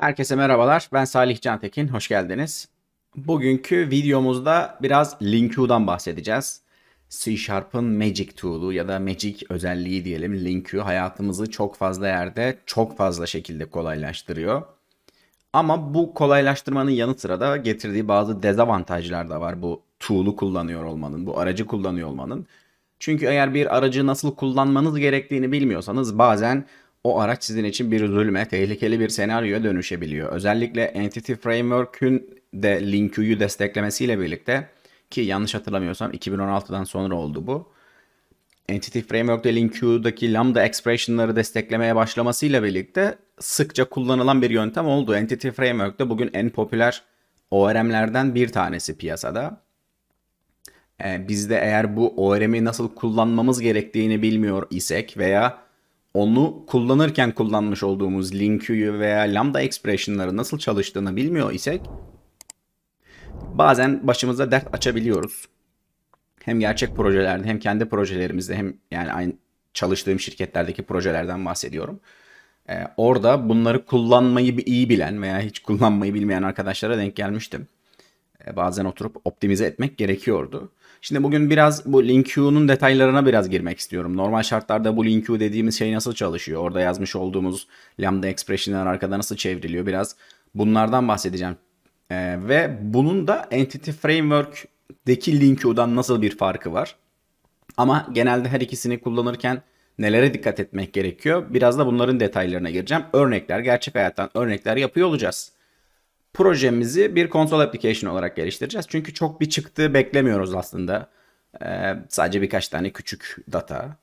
Herkese merhabalar. Ben Salih Cantekin. Hoş geldiniz. Bugünkü videomuzda biraz Linku'dan bahsedeceğiz. C Sharp'ın Magic Tool'u ya da Magic özelliği diyelim Linku hayatımızı çok fazla yerde çok fazla şekilde kolaylaştırıyor. Ama bu kolaylaştırmanın yanı sıra da getirdiği bazı dezavantajlar da var bu tool'u kullanıyor olmanın, bu aracı kullanıyor olmanın. Çünkü eğer bir aracı nasıl kullanmanız gerektiğini bilmiyorsanız bazen o araç sizin için bir zulme, tehlikeli bir senaryoya dönüşebiliyor. Özellikle Entity Framework'ün de LinQ'yu desteklemesiyle birlikte ki yanlış hatırlamıyorsam 2016'dan sonra oldu bu. Entity Framework'te LinQ'daki Lambda expression'ları desteklemeye başlamasıyla birlikte sıkça kullanılan bir yöntem oldu. Entity Framework'te bugün en popüler ORM'lerden bir tanesi piyasada. Ee, biz de eğer bu ORM'i nasıl kullanmamız gerektiğini bilmiyor isek veya onu kullanırken kullanmış olduğumuz linQ'yu veya lambda expression'ları nasıl çalıştığını bilmiyor isek bazen başımıza dert açabiliyoruz. Hem gerçek projelerde hem kendi projelerimizde hem yani aynı çalıştığım şirketlerdeki projelerden bahsediyorum. Ee, orada bunları kullanmayı iyi bilen veya hiç kullanmayı bilmeyen arkadaşlara denk gelmiştim. Ee, bazen oturup optimize etmek gerekiyordu. Şimdi bugün biraz bu LinQ'nun detaylarına biraz girmek istiyorum. Normal şartlarda bu LinQ dediğimiz şey nasıl çalışıyor? Orada yazmış olduğumuz lambda expression'lar arkada nasıl çevriliyor? Biraz bunlardan bahsedeceğim. Ee, ve bunun da Entity Framework'deki LinQ'dan nasıl bir farkı var? Ama genelde her ikisini kullanırken nelere dikkat etmek gerekiyor? Biraz da bunların detaylarına gireceğim. Örnekler, gerçek hayattan örnekler yapıyor olacağız projemizi bir konsol application olarak geliştireceğiz. Çünkü çok bir çıktı beklemiyoruz aslında. Ee, sadece birkaç tane küçük data.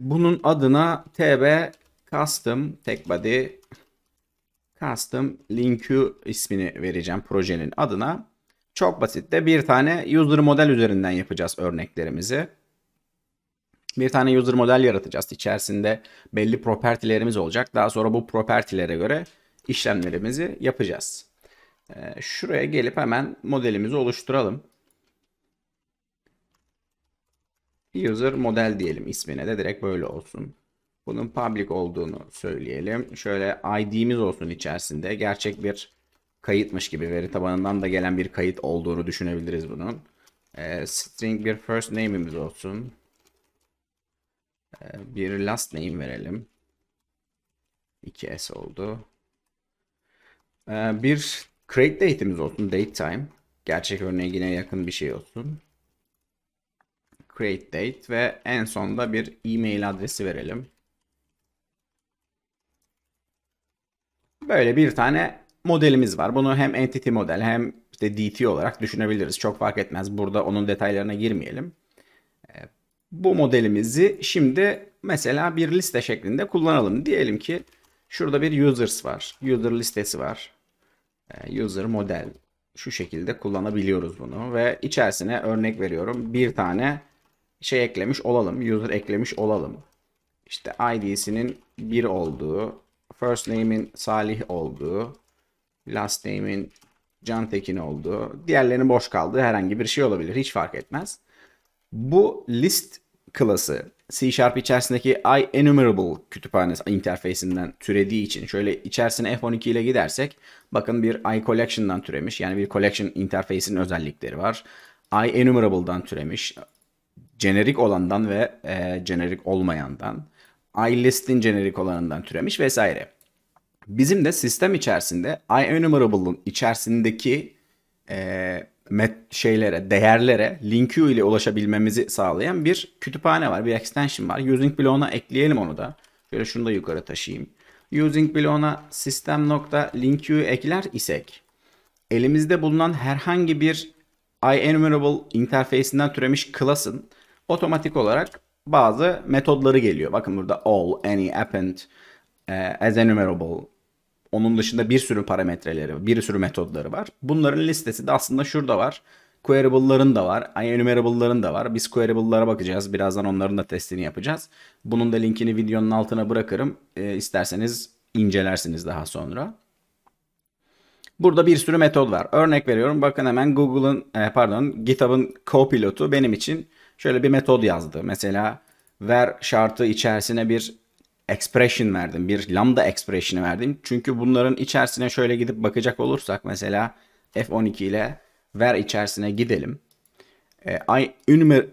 Bunun adına TB Custom Tech Body Custom Link'ü ismini vereceğim projenin adına. Çok basit de bir tane user model üzerinden yapacağız örneklerimizi. Bir tane user model yaratacağız. İçerisinde belli propertilerimiz olacak. Daha sonra bu propertilere göre işlemlerimizi yapacağız. Ee, şuraya gelip hemen modelimizi oluşturalım. User model diyelim ismine de direkt böyle olsun. Bunun public olduğunu söyleyelim. Şöyle ID'miz olsun içerisinde. Gerçek bir kayıtmış gibi veri tabanından da gelen bir kayıt olduğunu düşünebiliriz bunun. Ee, string bir first name'imiz olsun. Ee, bir last name verelim. 2s oldu. Ee, bir create date'imiz olsun. Date time. Gerçek örneğine yakın bir şey olsun. Create date ve en sonda bir e-mail adresi verelim. Böyle bir tane modelimiz var. Bunu hem entity model hem işte DT olarak düşünebiliriz. Çok fark etmez. Burada onun detaylarına girmeyelim. Ee, bu modelimizi şimdi mesela bir liste şeklinde kullanalım. Diyelim ki şurada bir users var. User listesi var. E, user model şu şekilde kullanabiliyoruz bunu ve içerisine örnek veriyorum bir tane şey eklemiş olalım user eklemiş olalım işte id'sinin bir olduğu first name'in Salih olduğu last name'in Can Tekin olduğu diğerlerinin boş kaldığı herhangi bir şey olabilir hiç fark etmez bu list klası C Sharp içerisindeki IEnumerable enumerable kütüphanesi interfeisinden türediği için şöyle içerisine F12 ile gidersek bakın bir I türemiş. Yani bir collection interface'in özellikleri var. I enumerable'dan türemiş. Generik olandan ve e, olmayandan. IList'in list'in olanından türemiş vesaire. Bizim de sistem içerisinde I içerisindeki e, met şeylere, değerlere LinkU ile ulaşabilmemizi sağlayan bir kütüphane var, bir extension var. Using bloğuna ekleyelim onu da. Şöyle şunu da yukarı taşıyayım. Using bloğuna system.linku'yu ekler isek elimizde bulunan herhangi bir IEnumerable interface'inden türemiş class'ın otomatik olarak bazı metodları geliyor. Bakın burada all, any, append, eh, as enumerable, onun dışında bir sürü parametreleri, bir sürü metodları var. Bunların listesi de aslında şurada var. Queryable'ların da var. Enumerable'ların da var. Biz Queryable'lara bakacağız. Birazdan onların da testini yapacağız. Bunun da linkini videonun altına bırakırım. E, isterseniz incelersiniz daha sonra. Burada bir sürü metod var. Örnek veriyorum. Bakın hemen Google'ın e, pardon GitHub'ın copilotu benim için şöyle bir metod yazdı. Mesela ver şartı içerisine bir expression verdim. Bir lambda expression'ı verdim. Çünkü bunların içerisine şöyle gidip bakacak olursak mesela F12 ile ver içerisine gidelim. E, I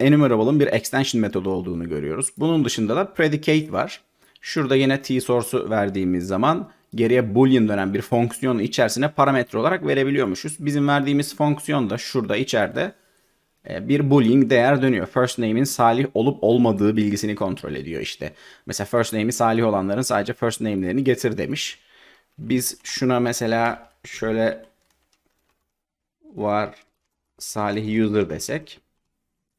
enumerable'ın bir extension metodu olduğunu görüyoruz. Bunun dışında da predicate var. Şurada yine t source'u verdiğimiz zaman geriye boolean dönen bir fonksiyonu içerisine parametre olarak verebiliyormuşuz. Bizim verdiğimiz fonksiyon da şurada içeride e, bir boolean değer dönüyor. First name'in Salih olup olmadığı bilgisini kontrol ediyor işte. Mesela first name'i Salih olanların sadece first name'lerini getir demiş. Biz şuna mesela şöyle var Salih user desek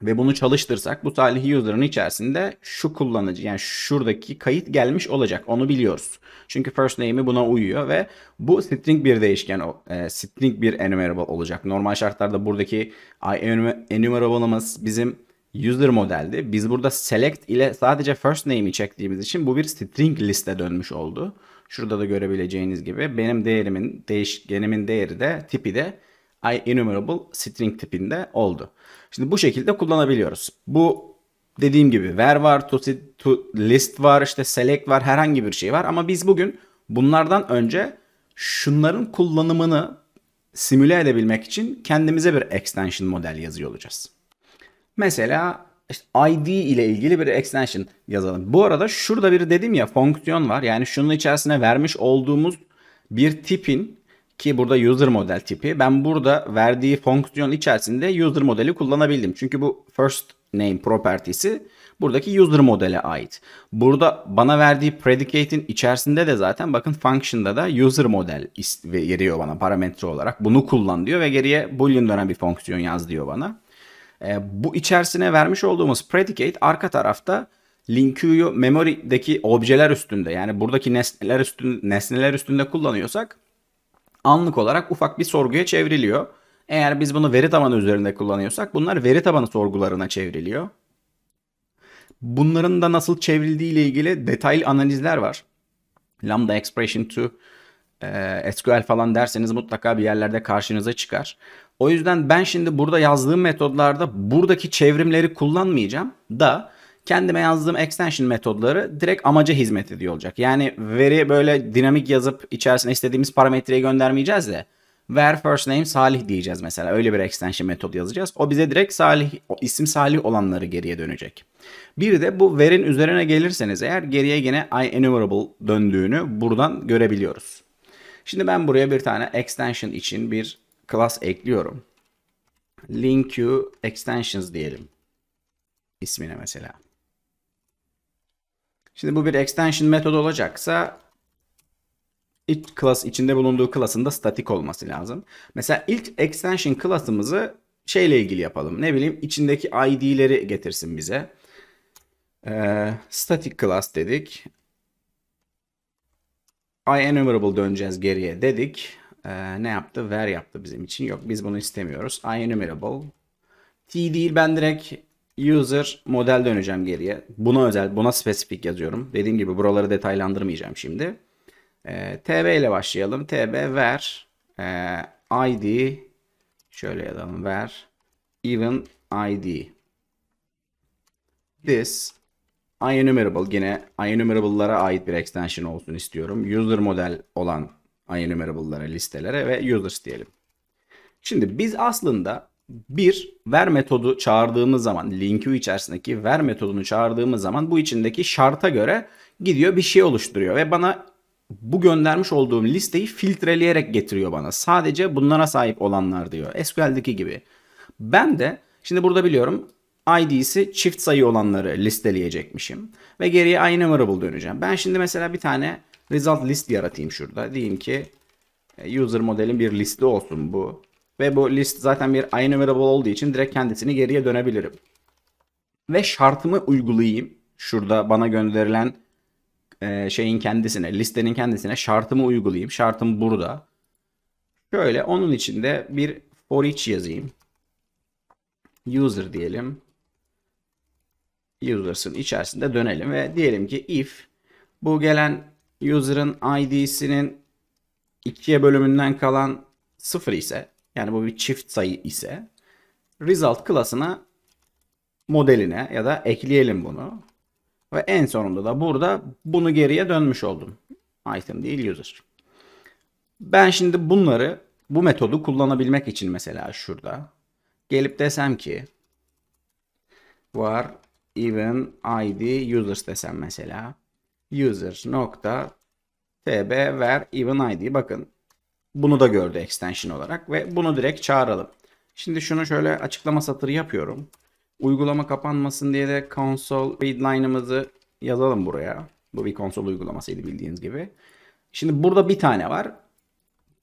ve bunu çalıştırsak bu talihi user'ın içerisinde şu kullanıcı yani şuradaki kayıt gelmiş olacak. Onu biliyoruz. Çünkü first name'i buna uyuyor ve bu string bir değişken o e, string bir enumerable olacak. Normal şartlarda buradaki enumerable'ımız bizim user modeldi. Biz burada select ile sadece first name'i çektiğimiz için bu bir string liste dönmüş oldu. Şurada da görebileceğiniz gibi benim değerimin değişkenimin değeri de tipi de enumerable string tipinde oldu. Şimdi bu şekilde kullanabiliyoruz. Bu dediğim gibi ver var, to, to list var, işte select var, herhangi bir şey var. Ama biz bugün bunlardan önce şunların kullanımını simüle edebilmek için kendimize bir extension model yazıyor olacağız. Mesela işte ID ile ilgili bir extension yazalım. Bu arada şurada bir dedim ya fonksiyon var. Yani şunun içerisine vermiş olduğumuz bir tipin ki burada user model tipi. Ben burada verdiği fonksiyon içerisinde user modeli kullanabildim. Çünkü bu first name property'si buradaki user modele ait. Burada bana verdiği predicate'in içerisinde de zaten bakın function'da da user model veriyor bana parametre olarak. Bunu kullan diyor ve geriye boolean dönen bir fonksiyon yaz diyor bana. E, bu içerisine vermiş olduğumuz predicate arka tarafta linkuyu memory'deki objeler üstünde yani buradaki nesneler üstünde, nesneler üstünde kullanıyorsak anlık olarak ufak bir sorguya çevriliyor. Eğer biz bunu veri tabanı üzerinde kullanıyorsak bunlar veri tabanı sorgularına çevriliyor. Bunların da nasıl çevrildiği ile ilgili detaylı analizler var. Lambda expression to e, SQL falan derseniz mutlaka bir yerlerde karşınıza çıkar. O yüzden ben şimdi burada yazdığım metodlarda buradaki çevrimleri kullanmayacağım da kendime yazdığım extension metodları direkt amaca hizmet ediyor olacak. Yani veri böyle dinamik yazıp içerisine istediğimiz parametreyi göndermeyeceğiz de where first name Salih diyeceğiz mesela. Öyle bir extension metodu yazacağız. O bize direkt Salih, isim Salih olanları geriye dönecek. Bir de bu verin üzerine gelirseniz eğer geriye yine I enumerable döndüğünü buradan görebiliyoruz. Şimdi ben buraya bir tane extension için bir class ekliyorum. Link you extensions diyelim ismine mesela. Şimdi bu bir extension metodu olacaksa ilk class içinde bulunduğu class'ın da statik olması lazım. Mesela ilk extension class'ımızı şeyle ilgili yapalım. Ne bileyim içindeki id'leri getirsin bize. Ee, static class dedik. IEnumerable döneceğiz geriye dedik. Ee, ne yaptı? Ver yaptı bizim için. Yok biz bunu istemiyoruz. IEnumerable. T değil ben direkt user model döneceğim geriye. Buna özel, buna spesifik yazıyorum. Dediğim gibi buraları detaylandırmayacağım şimdi. E, ee, TB ile başlayalım. TB ver e, ee, ID şöyle yazalım. Ver even ID this IEnumerable yine IEnumerable'lara ait bir extension olsun istiyorum. User model olan IEnumerable'lara listelere ve users diyelim. Şimdi biz aslında bir, ver metodu çağırdığımız zaman, linki içerisindeki ver metodunu çağırdığımız zaman bu içindeki şarta göre gidiyor bir şey oluşturuyor ve bana bu göndermiş olduğum listeyi filtreleyerek getiriyor bana. Sadece bunlara sahip olanlar diyor. SQL'deki gibi. Ben de şimdi burada biliyorum ID'si çift sayı olanları listeleyecekmişim. Ve geriye aynı enumerable döneceğim. Ben şimdi mesela bir tane result list yaratayım şurada. Diyeyim ki e, user modelin bir listi olsun bu. Ve bu list zaten bir enumerable olduğu için direkt kendisini geriye dönebilirim. Ve şartımı uygulayayım. Şurada bana gönderilen e, şeyin kendisine, listenin kendisine şartımı uygulayayım. Şartım burada. Şöyle onun içinde bir for each yazayım. User diyelim. Users'ın içerisinde dönelim ve diyelim ki if bu gelen user'ın id'sinin ikiye bölümünden kalan sıfır ise yani bu bir çift sayı ise result klasına modeline ya da ekleyelim bunu. Ve en sonunda da burada bunu geriye dönmüş oldum. Item değil user. Ben şimdi bunları bu metodu kullanabilmek için mesela şurada gelip desem ki var even id users desem mesela user nokta tb ver even id bakın bunu da gördü extension olarak ve bunu direkt çağıralım. Şimdi şunu şöyle açıklama satırı yapıyorum. Uygulama kapanmasın diye de console readline'ımızı yazalım buraya. Bu bir konsol uygulamasıydı bildiğiniz gibi. Şimdi burada bir tane var.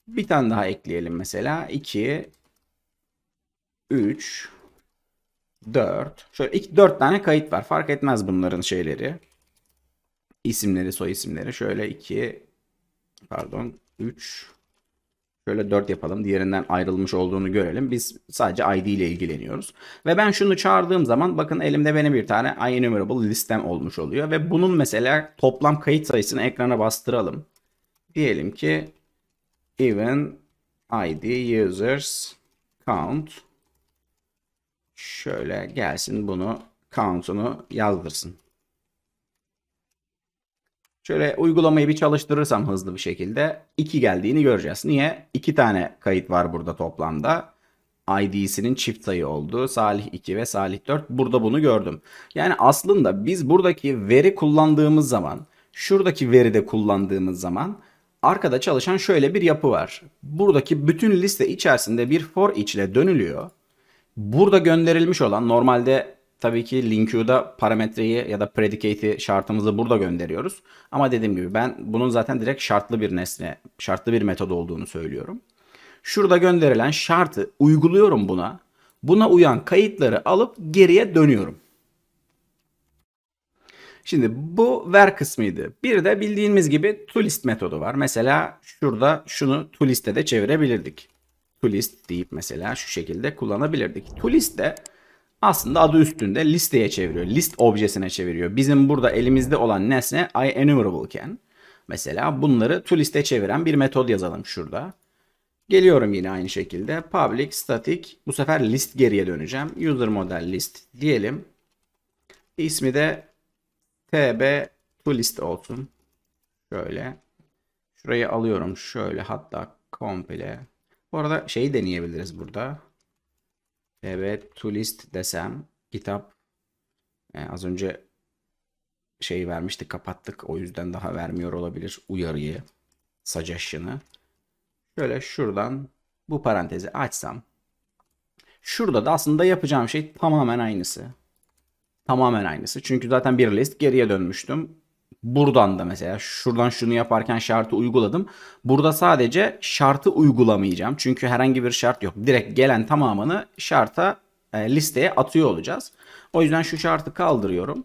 Bir tane daha ekleyelim mesela. 2 3 4 şöyle iki, 4 tane kayıt var. Fark etmez bunların şeyleri. İsimleri, soy isimleri. Şöyle 2 pardon 3 Şöyle 4 yapalım. Diğerinden ayrılmış olduğunu görelim. Biz sadece ID ile ilgileniyoruz. Ve ben şunu çağırdığım zaman bakın elimde benim bir tane IEnumerable listem olmuş oluyor. Ve bunun mesela toplam kayıt sayısını ekrana bastıralım. Diyelim ki even ID users count şöyle gelsin bunu count'unu yazdırsın. Şöyle uygulamayı bir çalıştırırsam hızlı bir şekilde 2 geldiğini göreceğiz. Niye? 2 tane kayıt var burada toplamda. ID'sinin çift sayı olduğu Salih 2 ve Salih 4 burada bunu gördüm. Yani aslında biz buradaki veri kullandığımız zaman şuradaki veri de kullandığımız zaman arkada çalışan şöyle bir yapı var. Buradaki bütün liste içerisinde bir for içle dönülüyor. Burada gönderilmiş olan normalde Tabii ki linQ'da parametreyi ya da predicate'i şartımızı burada gönderiyoruz. Ama dediğim gibi ben bunun zaten direkt şartlı bir nesne, şartlı bir metod olduğunu söylüyorum. Şurada gönderilen şartı uyguluyorum buna. Buna uyan kayıtları alıp geriye dönüyorum. Şimdi bu ver kısmıydı. Bir de bildiğimiz gibi toList metodu var. Mesela şurada şunu toList'e de çevirebilirdik. toList deyip mesela şu şekilde kullanabilirdik. toList de aslında adı üstünde listeye çeviriyor. List objesine çeviriyor. Bizim burada elimizde olan nesne IEnumerable iken mesela bunları to liste çeviren bir metod yazalım şurada. Geliyorum yine aynı şekilde public static bu sefer list geriye döneceğim. User model list diyelim. İsmi de tb to list olsun. Şöyle. Şurayı alıyorum şöyle hatta komple. Bu arada şeyi deneyebiliriz burada. Evet to list desem kitap yani e, az önce şey vermiştik kapattık o yüzden daha vermiyor olabilir uyarıyı suggestion'ı. Şöyle şuradan bu parantezi açsam şurada da aslında yapacağım şey tamamen aynısı. Tamamen aynısı. Çünkü zaten bir list geriye dönmüştüm. Buradan da mesela şuradan şunu yaparken şartı uyguladım. Burada sadece şartı uygulamayacağım. Çünkü herhangi bir şart yok. Direkt gelen tamamını şarta e, listeye atıyor olacağız. O yüzden şu şartı kaldırıyorum.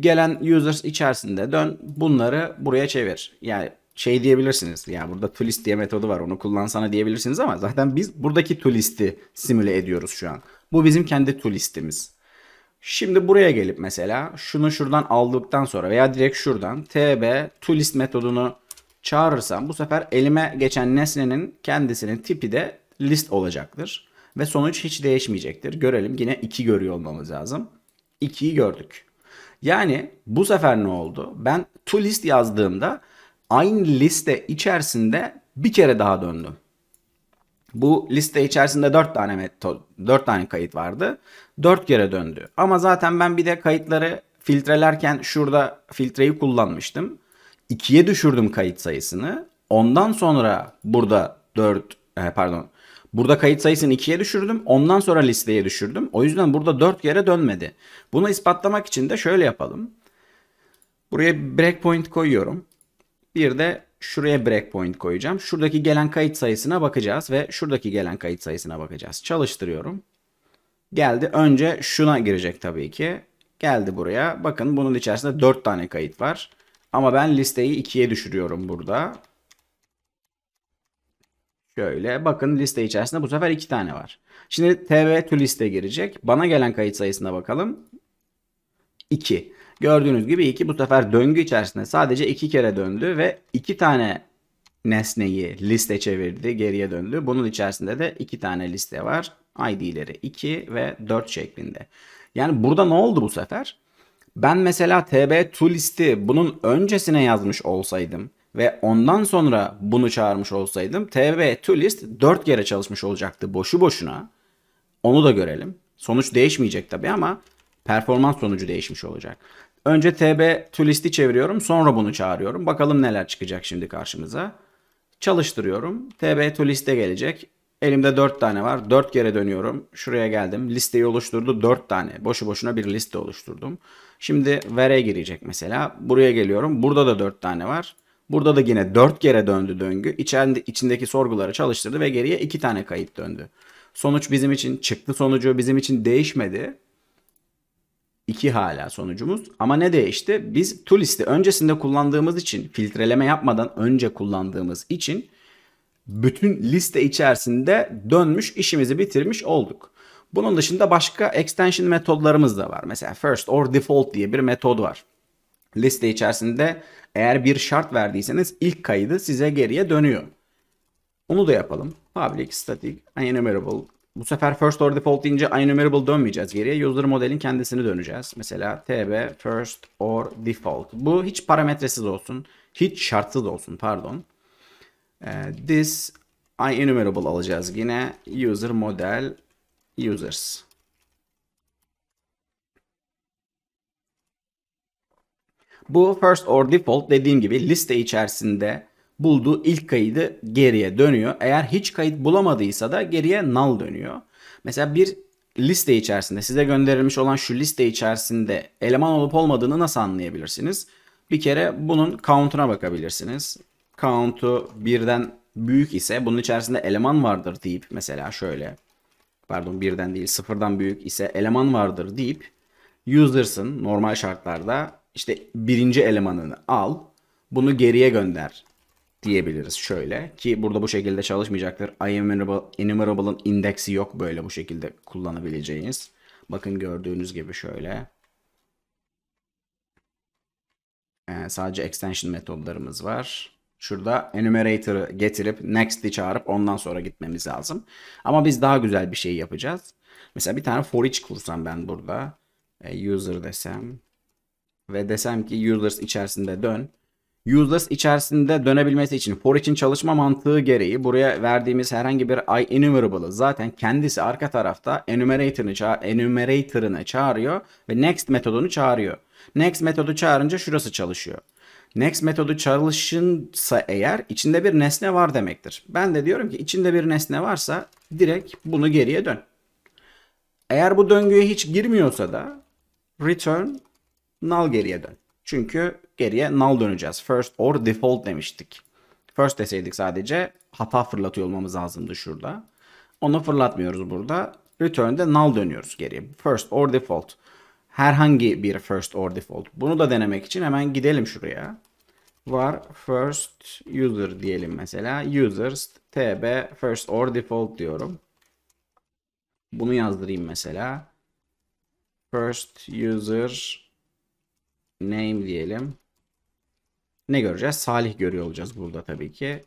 Gelen users içerisinde dön bunları buraya çevir. Yani şey diyebilirsiniz. Ya yani burada tolist diye metodu var onu kullansana diyebilirsiniz ama zaten biz buradaki tolisti simüle ediyoruz şu an. Bu bizim kendi tolistimiz. Şimdi buraya gelip mesela şunu şuradan aldıktan sonra veya direkt şuradan tb to metodunu çağırırsam bu sefer elime geçen nesnenin kendisinin tipi de list olacaktır. Ve sonuç hiç değişmeyecektir. Görelim yine 2 görüyor olmamız lazım. 2'yi gördük. Yani bu sefer ne oldu? Ben to yazdığımda aynı liste içerisinde bir kere daha döndüm. Bu liste içerisinde 4 tane metod, 4 tane kayıt vardı. 4 kere döndü. Ama zaten ben bir de kayıtları filtrelerken şurada filtreyi kullanmıştım. 2'ye düşürdüm kayıt sayısını. Ondan sonra burada 4 e, pardon. Burada kayıt sayısını 2'ye düşürdüm. Ondan sonra listeye düşürdüm. O yüzden burada 4 kere dönmedi. Bunu ispatlamak için de şöyle yapalım. Buraya breakpoint koyuyorum. Bir de şuraya breakpoint koyacağım. Şuradaki gelen kayıt sayısına bakacağız ve şuradaki gelen kayıt sayısına bakacağız. Çalıştırıyorum. Geldi önce şuna girecek tabii ki. Geldi buraya. Bakın bunun içerisinde 4 tane kayıt var. Ama ben listeyi 2'ye düşürüyorum burada. Şöyle bakın liste içerisinde bu sefer 2 tane var. Şimdi tv to liste girecek. Bana gelen kayıt sayısına bakalım. 2. Gördüğünüz gibi iki bu sefer döngü içerisinde sadece iki kere döndü ve iki tane nesneyi liste çevirdi geriye döndü. Bunun içerisinde de iki tane liste var. ID'leri 2 ve 4 şeklinde. Yani burada ne oldu bu sefer? Ben mesela tb to listi bunun öncesine yazmış olsaydım ve ondan sonra bunu çağırmış olsaydım tb to list 4 kere çalışmış olacaktı boşu boşuna. Onu da görelim. Sonuç değişmeyecek tabii ama performans sonucu değişmiş olacak. Önce tb to çeviriyorum. Sonra bunu çağırıyorum. Bakalım neler çıkacak şimdi karşımıza. Çalıştırıyorum. tb to gelecek. Elimde 4 tane var. 4 kere dönüyorum. Şuraya geldim. Listeyi oluşturdu 4 tane. Boşu boşuna bir liste oluşturdum. Şimdi vere girecek mesela. Buraya geliyorum. Burada da 4 tane var. Burada da yine 4 kere döndü döngü. İçeride, içindeki sorguları çalıştırdı ve geriye 2 tane kayıt döndü. Sonuç bizim için çıktı sonucu bizim için değişmedi. 2 hala sonucumuz. Ama ne değişti? Biz to listi öncesinde kullandığımız için, filtreleme yapmadan önce kullandığımız için bütün liste içerisinde dönmüş işimizi bitirmiş olduk. Bunun dışında başka extension metodlarımız da var. Mesela first or default diye bir metod var. Liste içerisinde eğer bir şart verdiyseniz ilk kaydı size geriye dönüyor. Onu da yapalım. Public static enumerable bu sefer first or default deyince enumerable dönmeyeceğiz geriye. User modelin kendisini döneceğiz. Mesela tb first or default. Bu hiç parametresiz olsun. Hiç şartsız olsun pardon. Ee, this enumerable alacağız yine. User model users. Bu first or default dediğim gibi liste içerisinde bulduğu ilk kaydı geriye dönüyor. Eğer hiç kayıt bulamadıysa da geriye null dönüyor. Mesela bir liste içerisinde size gönderilmiş olan şu liste içerisinde eleman olup olmadığını nasıl anlayabilirsiniz? Bir kere bunun count'una bakabilirsiniz. Count'u birden büyük ise bunun içerisinde eleman vardır deyip mesela şöyle pardon birden değil sıfırdan büyük ise eleman vardır deyip users'ın normal şartlarda işte birinci elemanını al bunu geriye gönder diyebiliriz şöyle ki burada bu şekilde çalışmayacaktır. IEnumerable'ın indeksi yok böyle bu şekilde kullanabileceğiniz. Bakın gördüğünüz gibi şöyle. Ee, sadece extension metodlarımız var. Şurada enumerator'ı getirip next'i çağırıp ondan sonra gitmemiz lazım. Ama biz daha güzel bir şey yapacağız. Mesela bir tane for each kursam ben burada. Ee, user desem. Ve desem ki users içerisinde dön useless içerisinde dönebilmesi için for için çalışma mantığı gereği buraya verdiğimiz herhangi bir i enumerable'ı zaten kendisi arka tarafta enumerator'ını ça enumerator'ını çağırıyor ve next metodunu çağırıyor. Next metodu çağırınca şurası çalışıyor. Next metodu çalışınsa eğer içinde bir nesne var demektir. Ben de diyorum ki içinde bir nesne varsa direkt bunu geriye dön. Eğer bu döngüye hiç girmiyorsa da return null geriye dön. Çünkü geriye null döneceğiz. First or default demiştik. First deseydik sadece hata fırlatıyor olmamız lazımdı şurada. Onu fırlatmıyoruz burada. Return'de null dönüyoruz geriye. First or default. Herhangi bir first or default. Bunu da denemek için hemen gidelim şuraya. Var first user diyelim mesela. Users tb first or default diyorum. Bunu yazdırayım mesela. First user name diyelim ne göreceğiz? Salih görüyor olacağız burada tabii ki.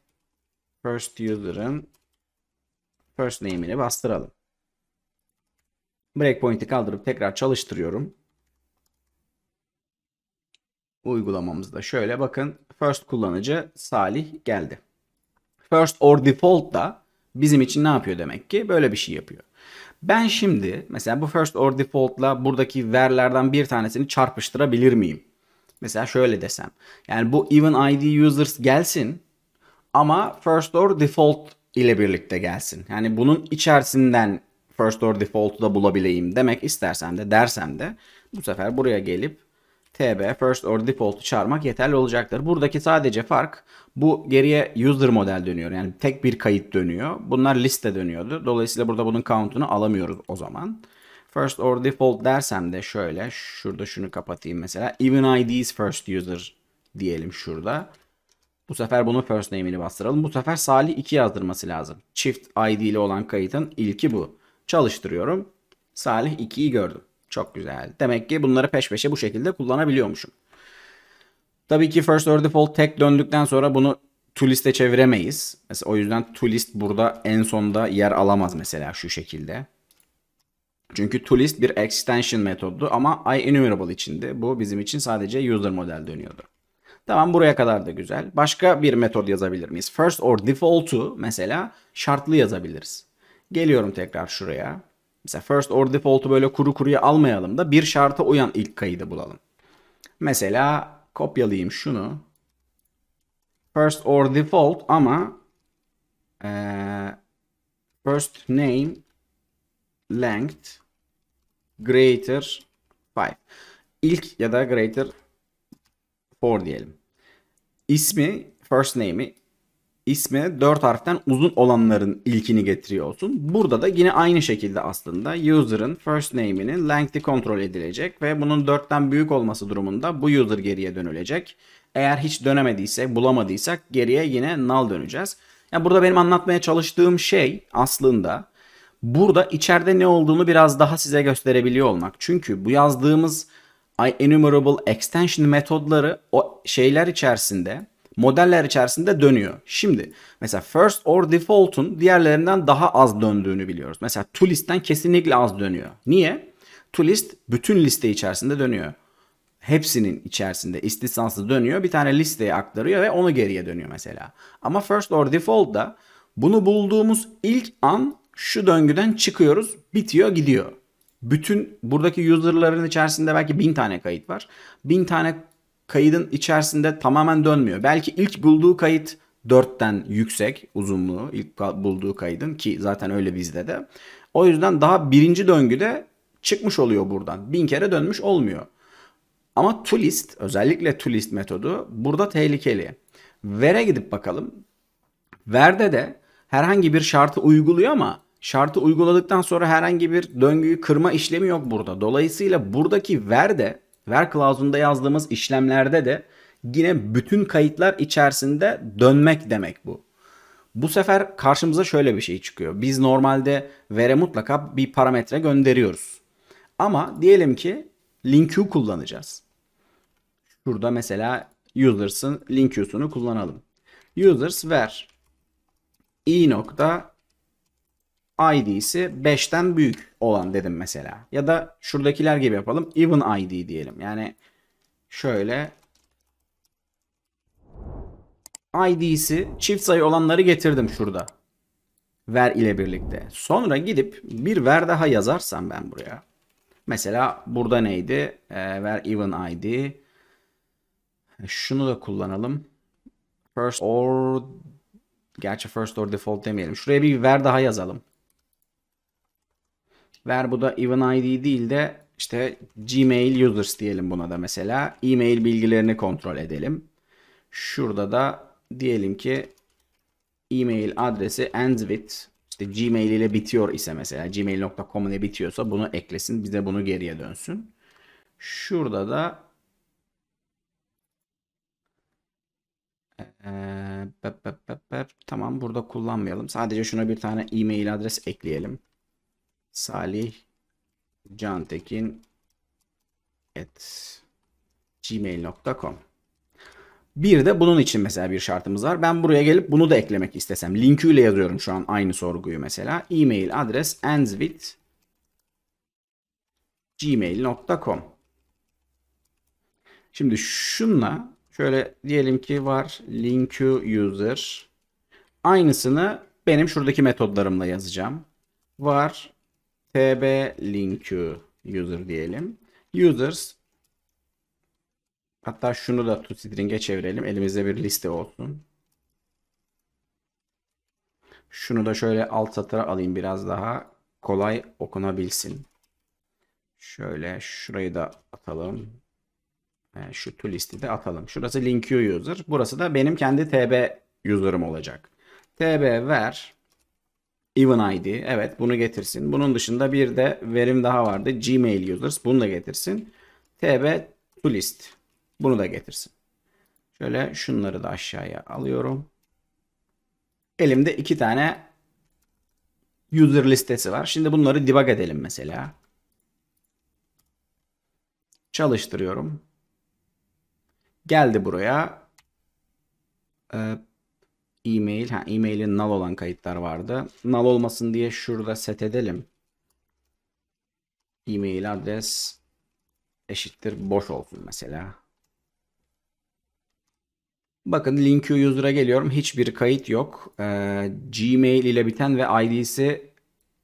First user'ın first name'ini bastıralım. Breakpoint'i kaldırıp tekrar çalıştırıyorum. Uygulamamızda şöyle bakın. First kullanıcı Salih geldi. First or default da bizim için ne yapıyor demek ki? Böyle bir şey yapıyor. Ben şimdi mesela bu first or default'la buradaki verlerden bir tanesini çarpıştırabilir miyim? Mesela şöyle desem. Yani bu even ID users gelsin ama first or default ile birlikte gelsin. Yani bunun içerisinden first or default'u da bulabileyim demek istersem de dersem de bu sefer buraya gelip TB first or default'u çağırmak yeterli olacaktır. Buradaki sadece fark bu geriye user model dönüyor. Yani tek bir kayıt dönüyor. Bunlar liste dönüyordu. Dolayısıyla burada bunun count'unu alamıyoruz o zaman. First or default dersem de şöyle şurada şunu kapatayım mesela. Even IDs first user diyelim şurada. Bu sefer bunun first name'ini bastıralım. Bu sefer Salih 2 yazdırması lazım. Çift ID ile olan kayıtın ilki bu. Çalıştırıyorum. Salih 2'yi gördüm. Çok güzel. Demek ki bunları peş peşe bu şekilde kullanabiliyormuşum. Tabii ki first or default tek döndükten sonra bunu to liste çeviremeyiz. Mesela o yüzden to list burada en sonda yer alamaz mesela şu şekilde. Çünkü toList bir extension metodu ama iEnumerable içinde. Bu bizim için sadece user model dönüyordu. Tamam buraya kadar da güzel. Başka bir metod yazabilir miyiz? First or default'u mesela şartlı yazabiliriz. Geliyorum tekrar şuraya. Mesela first or default'u böyle kuru kuruya almayalım da bir şarta uyan ilk kaydı bulalım. Mesela kopyalayayım şunu. First or default ama e, first name length greater 5. İlk ya da greater 4 diyelim. İsmi, first name'i ismi 4 harften uzun olanların ilkini getiriyor olsun. Burada da yine aynı şekilde aslında user'ın first name'inin length'i kontrol edilecek ve bunun 4'ten büyük olması durumunda bu user geriye dönülecek. Eğer hiç dönemediysek, bulamadıysak geriye yine null döneceğiz. Yani burada benim anlatmaya çalıştığım şey aslında burada içeride ne olduğunu biraz daha size gösterebiliyor olmak. Çünkü bu yazdığımız enumerable extension metodları o şeyler içerisinde modeller içerisinde dönüyor. Şimdi mesela first or default'un diğerlerinden daha az döndüğünü biliyoruz. Mesela to list'ten kesinlikle az dönüyor. Niye? To list bütün liste içerisinde dönüyor. Hepsinin içerisinde istisnası dönüyor. Bir tane listeye aktarıyor ve onu geriye dönüyor mesela. Ama first or default'da bunu bulduğumuz ilk an şu döngüden çıkıyoruz, bitiyor, gidiyor. Bütün buradaki user'ların içerisinde belki bin tane kayıt var. Bin tane kaydın içerisinde tamamen dönmüyor. Belki ilk bulduğu kayıt 4'ten yüksek uzunluğu ilk bulduğu kaydın ki zaten öyle bizde de. O yüzden daha birinci döngüde çıkmış oluyor buradan. Bin kere dönmüş olmuyor. Ama tulist, özellikle tulist metodu burada tehlikeli. Ver'e gidip bakalım. Ver'de de herhangi bir şartı uyguluyor ama şartı uyguladıktan sonra herhangi bir döngüyü kırma işlemi yok burada. Dolayısıyla buradaki ver de ver klauzunda yazdığımız işlemlerde de yine bütün kayıtlar içerisinde dönmek demek bu. Bu sefer karşımıza şöyle bir şey çıkıyor. Biz normalde vere mutlaka bir parametre gönderiyoruz. Ama diyelim ki link queue kullanacağız. Şurada mesela users'ın link queue'sunu kullanalım. Users ver i nokta id'si 5'ten büyük olan dedim mesela. Ya da şuradakiler gibi yapalım. Even id diyelim. Yani şöyle id'si çift sayı olanları getirdim şurada. Ver ile birlikte. Sonra gidip bir ver daha yazarsam ben buraya. Mesela burada neydi? Ee, ver even id. Şunu da kullanalım. First or Gerçi first or default demeyelim. Şuraya bir ver daha yazalım. Ver bu da even ID değil de işte Gmail users diyelim buna da mesela. E-mail bilgilerini kontrol edelim. Şurada da diyelim ki e-mail adresi ends with işte Gmail ile bitiyor ise mesela gmail.com ile bitiyorsa bunu eklesin. Bize bunu geriye dönsün. Şurada da Ee, bep, bep, bep, bep. Tamam burada kullanmayalım. Sadece şuna bir tane e-mail adres ekleyelim. Salih Cantekin et gmail.com Bir de bunun için mesela bir şartımız var. Ben buraya gelip bunu da eklemek istesem. Linküyle yazıyorum şu an aynı sorguyu mesela. E-mail adres ends with gmail.com Şimdi şunla Şöyle diyelim ki var link user. Aynısını benim şuradaki metodlarımla yazacağım. Var tb link user diyelim. Users hatta şunu da toString'e çevirelim. Elimizde bir liste olsun. Şunu da şöyle alt satıra alayım biraz daha kolay okunabilsin. Şöyle şurayı da atalım. E, şu to listi de atalım. Şurası link user. Burası da benim kendi TB user'ım olacak. TB ver. Even ID. Evet bunu getirsin. Bunun dışında bir de verim daha vardı. Gmail users. Bunu da getirsin. TB to list. Bunu da getirsin. Şöyle şunları da aşağıya alıyorum. Elimde iki tane user listesi var. Şimdi bunları debug edelim mesela. Çalıştırıyorum. Geldi buraya. Ee, e-mail. Ha, e-mail'in null olan kayıtlar vardı. Null olmasın diye şurada set edelim. E-mail adres eşittir boş olsun mesela. Bakın link user'a geliyorum. Hiçbir kayıt yok. Ee, Gmail ile biten ve ID'si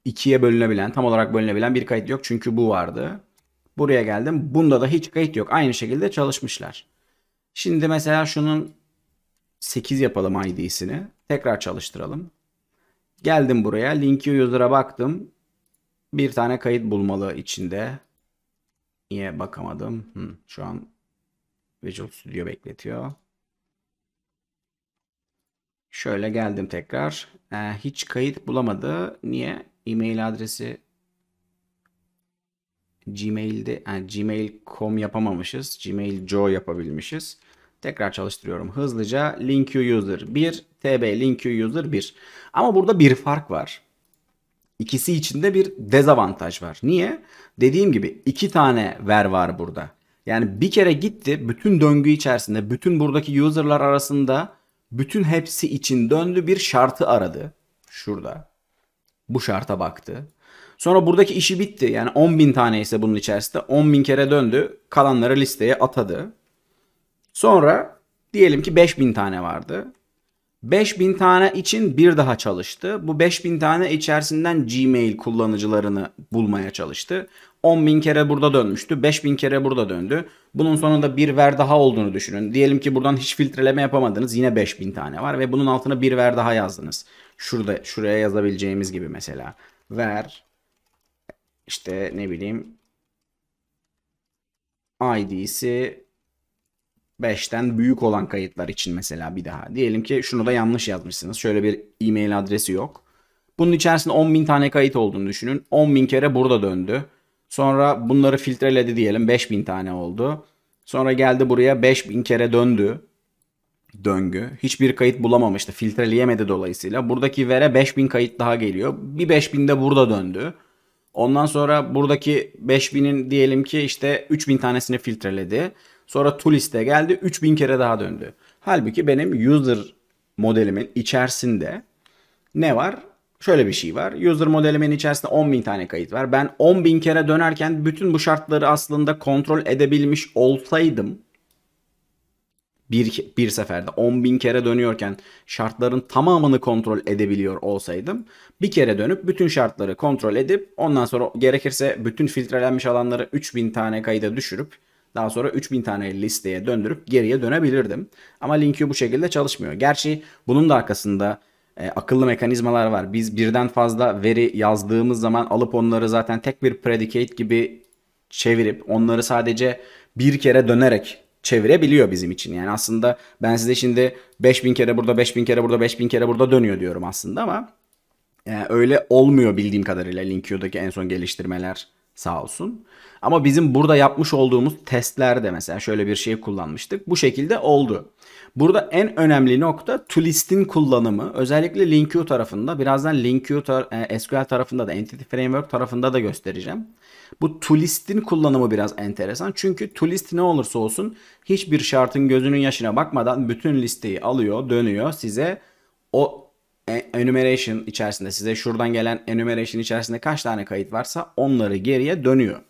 ikiye bölünebilen, tam olarak bölünebilen bir kayıt yok. Çünkü bu vardı. Buraya geldim. Bunda da hiç kayıt yok. Aynı şekilde çalışmışlar. Şimdi mesela şunun 8 yapalım ID'sini. Tekrar çalıştıralım. Geldim buraya. Linki user'a baktım. Bir tane kayıt bulmalı içinde. Niye bakamadım? Hmm, şu an Visual Studio bekletiyor. Şöyle geldim tekrar. Ee, hiç kayıt bulamadı. Niye? E-mail adresi Gmail'de yani Gmail.com yapamamışız. Gmail yapabilmişiz. Tekrar çalıştırıyorum hızlıca. Link user 1, TB link user 1. Ama burada bir fark var. İkisi içinde bir dezavantaj var. Niye? Dediğim gibi iki tane ver var burada. Yani bir kere gitti bütün döngü içerisinde bütün buradaki user'lar arasında bütün hepsi için döndü bir şartı aradı. Şurada. Bu şarta baktı. Sonra buradaki işi bitti. Yani 10.000 tane ise bunun içerisinde 10.000 kere döndü. Kalanları listeye atadı. Sonra diyelim ki 5000 tane vardı. 5000 tane için bir daha çalıştı. Bu 5000 tane içerisinden Gmail kullanıcılarını bulmaya çalıştı. 10.000 kere burada dönmüştü. 5000 kere burada döndü. Bunun sonunda bir ver daha olduğunu düşünün. Diyelim ki buradan hiç filtreleme yapamadınız. Yine 5000 tane var ve bunun altına bir ver daha yazdınız. Şurada şuraya yazabileceğimiz gibi mesela. Ver işte ne bileyim ID'si 5'ten büyük olan kayıtlar için mesela bir daha. Diyelim ki şunu da yanlış yazmışsınız. Şöyle bir e-mail adresi yok. Bunun içerisinde 10.000 tane kayıt olduğunu düşünün. 10.000 kere burada döndü. Sonra bunları filtreledi diyelim 5000 tane oldu. Sonra geldi buraya 5000 kere döndü döngü. Hiçbir kayıt bulamamıştı. Filtreleyemedi dolayısıyla. Buradaki vere 5000 kayıt daha geliyor. Bir 5000 de burada döndü. Ondan sonra buradaki 5000'in diyelim ki işte 3000 tanesini filtreledi. Sonra tuliste geldi 3000 kere daha döndü. Halbuki benim user modelimin içerisinde ne var? Şöyle bir şey var. User modelimin içerisinde 10.000 tane kayıt var. Ben 10.000 kere dönerken bütün bu şartları aslında kontrol edebilmiş olsaydım bir, bir seferde 10.000 kere dönüyorken şartların tamamını kontrol edebiliyor olsaydım bir kere dönüp bütün şartları kontrol edip ondan sonra gerekirse bütün filtrelenmiş alanları 3000 tane kayda düşürüp daha sonra 3000 tane listeye döndürüp geriye dönebilirdim. Ama LinkU bu şekilde çalışmıyor. Gerçi bunun da arkasında e, akıllı mekanizmalar var. Biz birden fazla veri yazdığımız zaman alıp onları zaten tek bir predicate gibi çevirip onları sadece bir kere dönerek çevirebiliyor bizim için. Yani aslında ben size şimdi 5000 kere burada 5000 kere burada 5000 kere burada dönüyor diyorum aslında ama e, öyle olmuyor bildiğim kadarıyla LinkU'daki en son geliştirmeler sağ olsun. Ama bizim burada yapmış olduğumuz testlerde mesela şöyle bir şey kullanmıştık. Bu şekilde oldu. Burada en önemli nokta toList'in kullanımı. Özellikle LinkU tarafında birazdan LinkU tar- e, SQL tarafında da Entity Framework tarafında da göstereceğim. Bu toList'in kullanımı biraz enteresan. Çünkü toList ne olursa olsun hiçbir şartın gözünün yaşına bakmadan bütün listeyi alıyor, dönüyor size o e, enumeration içerisinde size şuradan gelen enumeration içerisinde kaç tane kayıt varsa onları geriye dönüyor.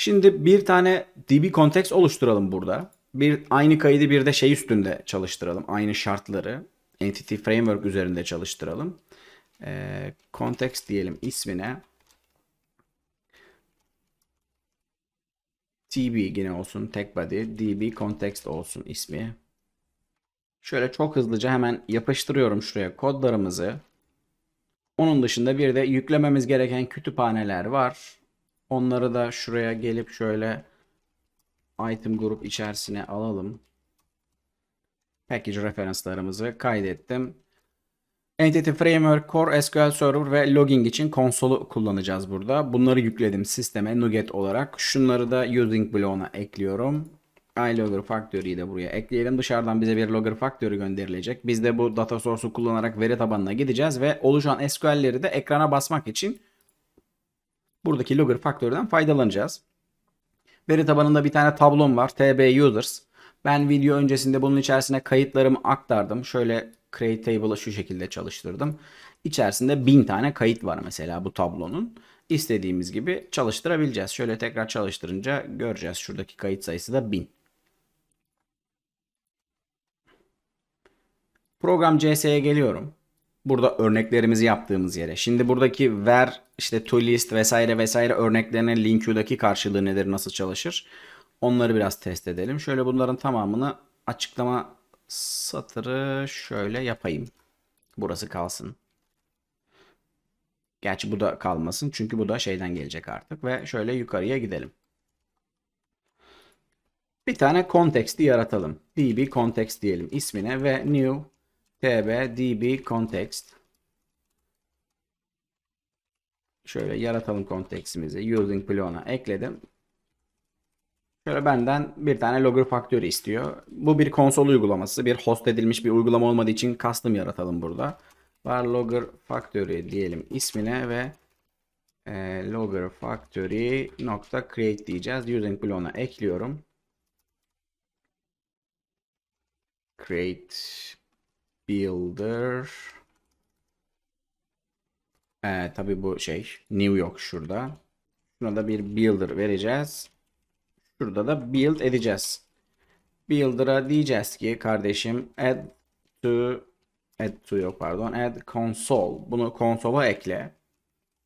Şimdi bir tane DB context oluşturalım burada. Bir aynı kaydı bir de şey üstünde çalıştıralım. Aynı şartları Entity Framework üzerinde çalıştıralım. E, context diyelim ismine. TB yine olsun. Tek body. DB context olsun ismi. Şöyle çok hızlıca hemen yapıştırıyorum şuraya kodlarımızı. Onun dışında bir de yüklememiz gereken kütüphaneler var. Onları da şuraya gelip şöyle item grup içerisine alalım. Package referanslarımızı kaydettim. Entity Framework, Core SQL Server ve Logging için konsolu kullanacağız burada. Bunları yükledim sisteme Nuget olarak. Şunları da Using bloğuna ekliyorum. iLogger Factory'yi de buraya ekleyelim. Dışarıdan bize bir Logger Factory gönderilecek. Biz de bu data source'u kullanarak veri tabanına gideceğiz ve oluşan SQL'leri de ekrana basmak için buradaki logger faktörden faydalanacağız. Veri tabanında bir tane tablom var. TB users. Ben video öncesinde bunun içerisine kayıtlarımı aktardım. Şöyle create table'ı şu şekilde çalıştırdım. İçerisinde bin tane kayıt var mesela bu tablonun. İstediğimiz gibi çalıştırabileceğiz. Şöyle tekrar çalıştırınca göreceğiz. Şuradaki kayıt sayısı da bin. Program CS'ye geliyorum burada örneklerimizi yaptığımız yere. Şimdi buradaki ver işte to list vesaire vesaire örneklerine link queue'daki karşılığı nedir, nasıl çalışır? Onları biraz test edelim. Şöyle bunların tamamını açıklama satırı şöyle yapayım. Burası kalsın. Gerçi bu da kalmasın çünkü bu da şeyden gelecek artık ve şöyle yukarıya gidelim. Bir tane konteksti yaratalım. DB context diyelim ismine ve new tb db context şöyle yaratalım konteksimizi using plona ekledim. Şöyle benden bir tane logger faktörü istiyor. Bu bir konsol uygulaması. Bir host edilmiş bir uygulama olmadığı için custom yaratalım burada. Var logger factory diyelim ismine ve e, logger factory nokta create diyeceğiz. Using bloğuna ekliyorum. Create Builder. Ee, tabii bu şey New York şurada. Şuna da bir builder vereceğiz. Şurada da build edeceğiz. Builder'a diyeceğiz ki kardeşim add to add to yok pardon add console. Bunu konsola ekle.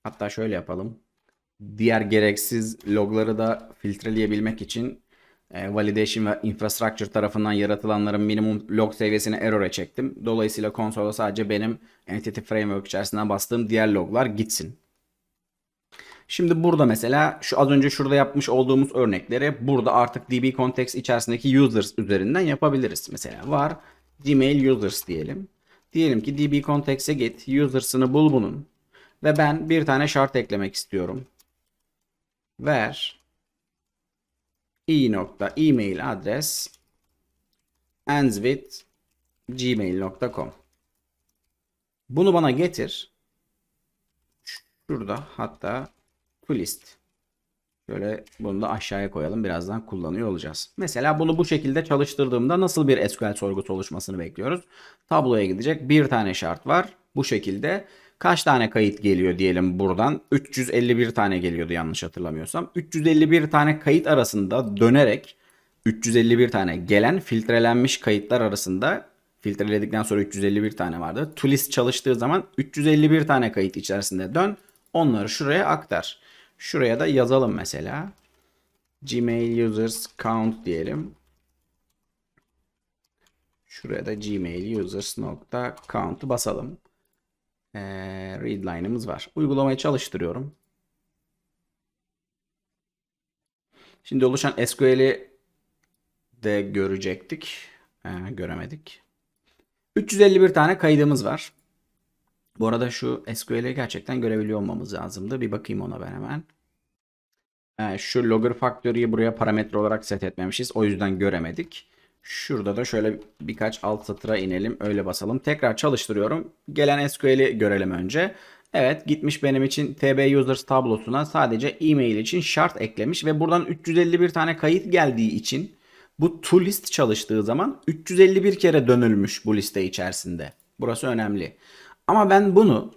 Hatta şöyle yapalım. Diğer gereksiz logları da filtreleyebilmek için e, validation ve infrastructure tarafından yaratılanların minimum log seviyesini error'e çektim. Dolayısıyla konsola sadece benim entity framework içerisinden bastığım diğer loglar gitsin. Şimdi burada mesela şu az önce şurada yapmış olduğumuz örnekleri burada artık db context içerisindeki users üzerinden yapabiliriz. Mesela var gmail users diyelim. Diyelim ki db context'e git users'ını bul bunun ve ben bir tane şart eklemek istiyorum. Ver i nokta email adres ends with gmail.com Bunu bana getir. Şurada hatta to list. Şöyle bunu da aşağıya koyalım. Birazdan kullanıyor olacağız. Mesela bunu bu şekilde çalıştırdığımda nasıl bir SQL sorgusu oluşmasını bekliyoruz? Tabloya gidecek bir tane şart var. Bu şekilde kaç tane kayıt geliyor diyelim buradan? 351 tane geliyordu yanlış hatırlamıyorsam. 351 tane kayıt arasında dönerek 351 tane gelen filtrelenmiş kayıtlar arasında filtreledikten sonra 351 tane vardı. Tulis çalıştığı zaman 351 tane kayıt içerisinde dön. Onları şuraya aktar. Şuraya da yazalım mesela. Gmail users count diyelim. Şuraya da gmail users nokta basalım e, ee, readline'ımız var. Uygulamayı çalıştırıyorum. Şimdi oluşan SQL'i de görecektik. E, göremedik. 351 tane kaydımız var. Bu arada şu SQL'i gerçekten görebiliyor olmamız lazımdı. Bir bakayım ona ben hemen. E, şu logger factory'yi buraya parametre olarak set etmemişiz. O yüzden göremedik. Şurada da şöyle birkaç alt satıra inelim. Öyle basalım. Tekrar çalıştırıyorum. Gelen SQL'i görelim önce. Evet gitmiş benim için TB Users tablosuna sadece e-mail için şart eklemiş ve buradan 351 tane kayıt geldiği için bu to list çalıştığı zaman 351 kere dönülmüş bu liste içerisinde. Burası önemli. Ama ben bunu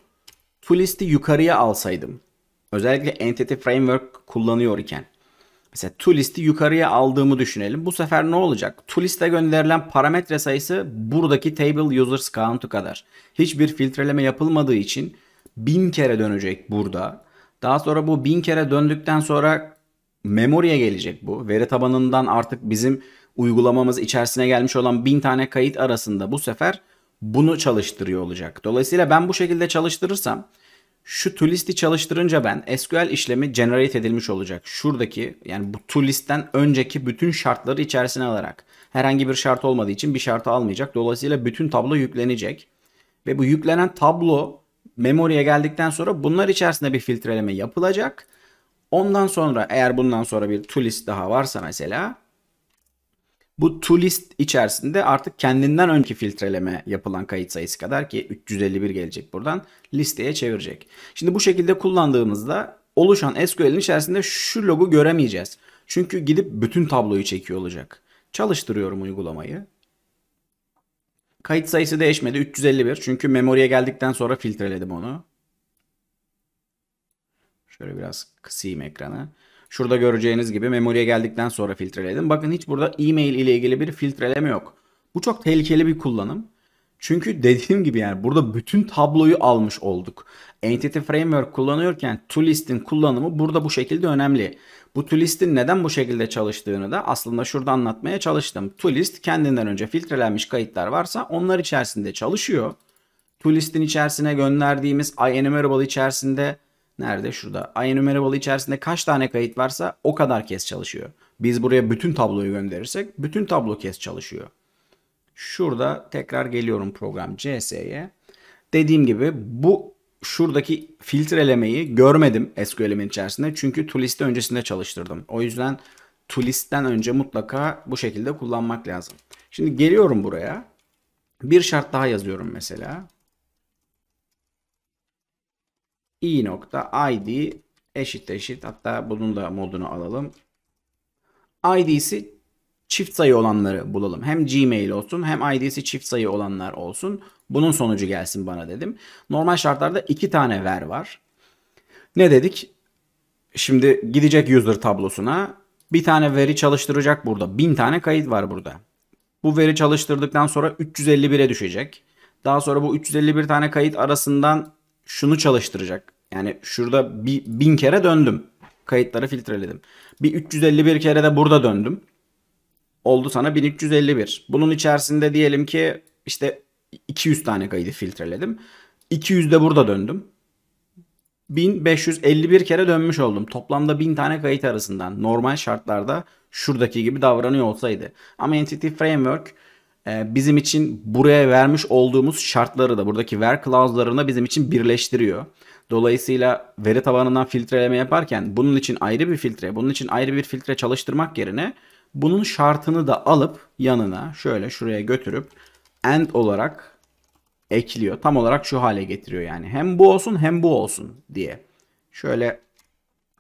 to listi yukarıya alsaydım özellikle Entity Framework kullanıyor iken Mesela toList'i yukarıya aldığımı düşünelim. Bu sefer ne olacak? toList'e gönderilen parametre sayısı buradaki table users count'u kadar. Hiçbir filtreleme yapılmadığı için bin kere dönecek burada. Daha sonra bu bin kere döndükten sonra memoriye gelecek bu. Veri tabanından artık bizim uygulamamız içerisine gelmiş olan bin tane kayıt arasında bu sefer bunu çalıştırıyor olacak. Dolayısıyla ben bu şekilde çalıştırırsam şu toList'i çalıştırınca ben SQL işlemi generate edilmiş olacak. Şuradaki yani bu toList'ten önceki bütün şartları içerisine alarak. Herhangi bir şart olmadığı için bir şartı almayacak. Dolayısıyla bütün tablo yüklenecek. Ve bu yüklenen tablo memoriye geldikten sonra bunlar içerisinde bir filtreleme yapılacak. Ondan sonra eğer bundan sonra bir toList daha varsa mesela bu to list içerisinde artık kendinden önceki filtreleme yapılan kayıt sayısı kadar ki 351 gelecek buradan listeye çevirecek. Şimdi bu şekilde kullandığımızda oluşan SQL'in içerisinde şu logo göremeyeceğiz. Çünkü gidip bütün tabloyu çekiyor olacak. Çalıştırıyorum uygulamayı. Kayıt sayısı değişmedi 351 çünkü memoriye geldikten sonra filtreledim onu. Şöyle biraz kısayım ekranı. Şurada göreceğiniz gibi memoriye geldikten sonra filtreledim. Bakın hiç burada e-mail ile ilgili bir filtreleme yok. Bu çok tehlikeli bir kullanım. Çünkü dediğim gibi yani burada bütün tabloyu almış olduk. Entity Framework kullanıyorken Toolist'in kullanımı burada bu şekilde önemli. Bu Toolist'in neden bu şekilde çalıştığını da aslında şurada anlatmaya çalıştım. Toolist kendinden önce filtrelenmiş kayıtlar varsa onlar içerisinde çalışıyor. Toolist'in içerisine gönderdiğimiz IEnumerable içerisinde Nerede? Şurada. Enumerable içerisinde kaç tane kayıt varsa o kadar kez çalışıyor. Biz buraya bütün tabloyu gönderirsek bütün tablo kez çalışıyor. Şurada tekrar geliyorum program CS'ye. Dediğim gibi bu şuradaki filtrelemeyi görmedim SQL'imin içerisinde. Çünkü ToList'i öncesinde çalıştırdım. O yüzden ToList'ten önce mutlaka bu şekilde kullanmak lazım. Şimdi geliyorum buraya. Bir şart daha yazıyorum mesela i.id eşit eşit hatta bunun da modunu alalım. ID'si çift sayı olanları bulalım. Hem Gmail olsun hem ID'si çift sayı olanlar olsun. Bunun sonucu gelsin bana dedim. Normal şartlarda iki tane ver var. Ne dedik? Şimdi gidecek user tablosuna bir tane veri çalıştıracak burada. Bin tane kayıt var burada. Bu veri çalıştırdıktan sonra 351'e düşecek. Daha sonra bu 351 tane kayıt arasından şunu çalıştıracak. Yani şurada bir bin kere döndüm. Kayıtları filtreledim. Bir 351 kere de burada döndüm. Oldu sana 1351. Bunun içerisinde diyelim ki işte 200 tane kaydı filtreledim. 200 de burada döndüm. 1551 kere dönmüş oldum. Toplamda 1000 tane kayıt arasından normal şartlarda şuradaki gibi davranıyor olsaydı. Ama Entity Framework ee, bizim için buraya vermiş olduğumuz şartları da buradaki ver clause'larına bizim için birleştiriyor. Dolayısıyla veri tabanından filtreleme yaparken bunun için ayrı bir filtre, bunun için ayrı bir filtre çalıştırmak yerine bunun şartını da alıp yanına şöyle şuraya götürüp end olarak ekliyor. Tam olarak şu hale getiriyor yani. Hem bu olsun hem bu olsun diye. Şöyle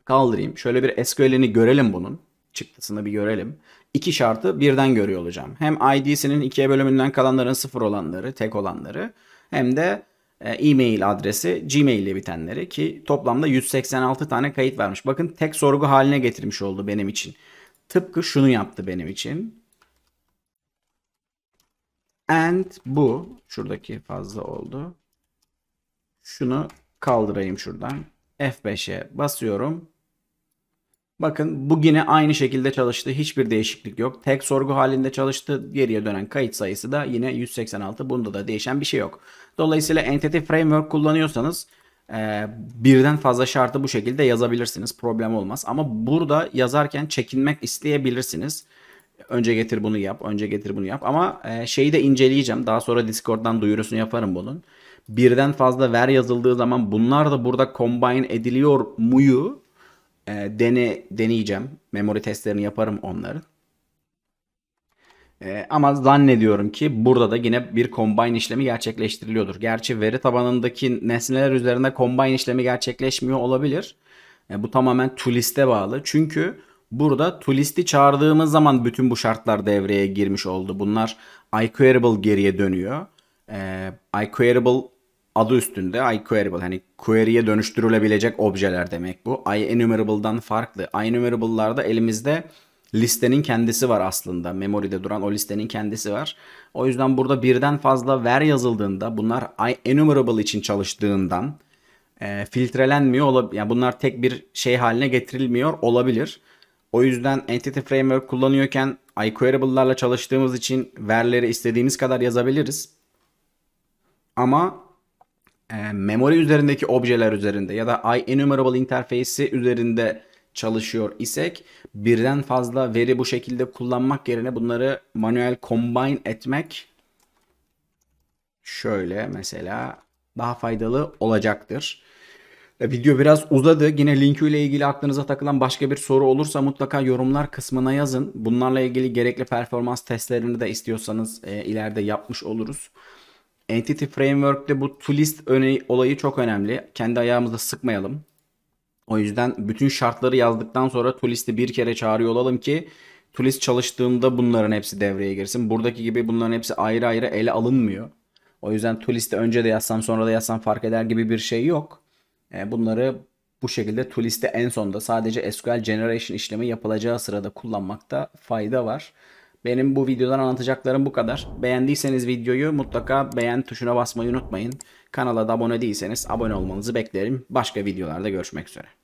kaldırayım. Şöyle bir SQL'ini görelim bunun. Çıktısını bir görelim iki şartı birden görüyor olacağım. Hem ID'sinin ikiye bölümünden kalanların sıfır olanları, tek olanları hem de e, e-mail adresi Gmail ile bitenleri ki toplamda 186 tane kayıt vermiş. Bakın tek sorgu haline getirmiş oldu benim için. Tıpkı şunu yaptı benim için. And bu şuradaki fazla oldu. Şunu kaldırayım şuradan. F5'e basıyorum. Bakın bu yine aynı şekilde çalıştı. Hiçbir değişiklik yok. Tek sorgu halinde çalıştı. Geriye dönen kayıt sayısı da yine 186. Bunda da değişen bir şey yok. Dolayısıyla Entity Framework kullanıyorsanız e, birden fazla şartı bu şekilde yazabilirsiniz. Problem olmaz. Ama burada yazarken çekinmek isteyebilirsiniz. Önce getir bunu yap, önce getir bunu yap. Ama e, şeyi de inceleyeceğim. Daha sonra Discord'dan duyurusunu yaparım bunun. Birden fazla ver yazıldığı zaman bunlar da burada combine ediliyor muyu e, dene deneyeceğim. memori testlerini yaparım onların. E, ama zannediyorum ki burada da yine bir combine işlemi gerçekleştiriliyordur. Gerçi veri tabanındaki nesneler üzerinde combine işlemi gerçekleşmiyor olabilir. E, bu tamamen to bağlı. Çünkü burada to çağırdığımız zaman bütün bu şartlar devreye girmiş oldu. Bunlar iQueryable geriye dönüyor. E, iQueryable adı üstünde iQueryable hani queryye dönüştürülebilecek objeler demek bu. iEnumerable'dan farklı. iEnumerable'larda elimizde listenin kendisi var aslında. Memory'de duran o listenin kendisi var. O yüzden burada birden fazla ver yazıldığında bunlar enumerable için çalıştığından e, filtrelenmiyor olabilir. Yani bunlar tek bir şey haline getirilmiyor olabilir. O yüzden Entity Framework kullanıyorken iQuerable'larla çalıştığımız için verleri istediğimiz kadar yazabiliriz. Ama e, memori üzerindeki objeler üzerinde ya da IEnumerable interface'i üzerinde çalışıyor isek birden fazla veri bu şekilde kullanmak yerine bunları manuel combine etmek şöyle mesela daha faydalı olacaktır. E, video biraz uzadı. Yine linki ile ilgili aklınıza takılan başka bir soru olursa mutlaka yorumlar kısmına yazın. Bunlarla ilgili gerekli performans testlerini de istiyorsanız e, ileride yapmış oluruz. Entity Framework'te bu to öneği olayı çok önemli. Kendi ayağımızda sıkmayalım. O yüzden bütün şartları yazdıktan sonra to bir kere çağırıyor olalım ki to çalıştığında bunların hepsi devreye girsin. Buradaki gibi bunların hepsi ayrı ayrı ele alınmıyor. O yüzden to önce de yazsam sonra da yazsam fark eder gibi bir şey yok. E, bunları bu şekilde to en sonda sadece SQL generation işlemi yapılacağı sırada kullanmakta fayda var. Benim bu videodan anlatacaklarım bu kadar. Beğendiyseniz videoyu mutlaka beğen tuşuna basmayı unutmayın. Kanala da abone değilseniz abone olmanızı beklerim. Başka videolarda görüşmek üzere.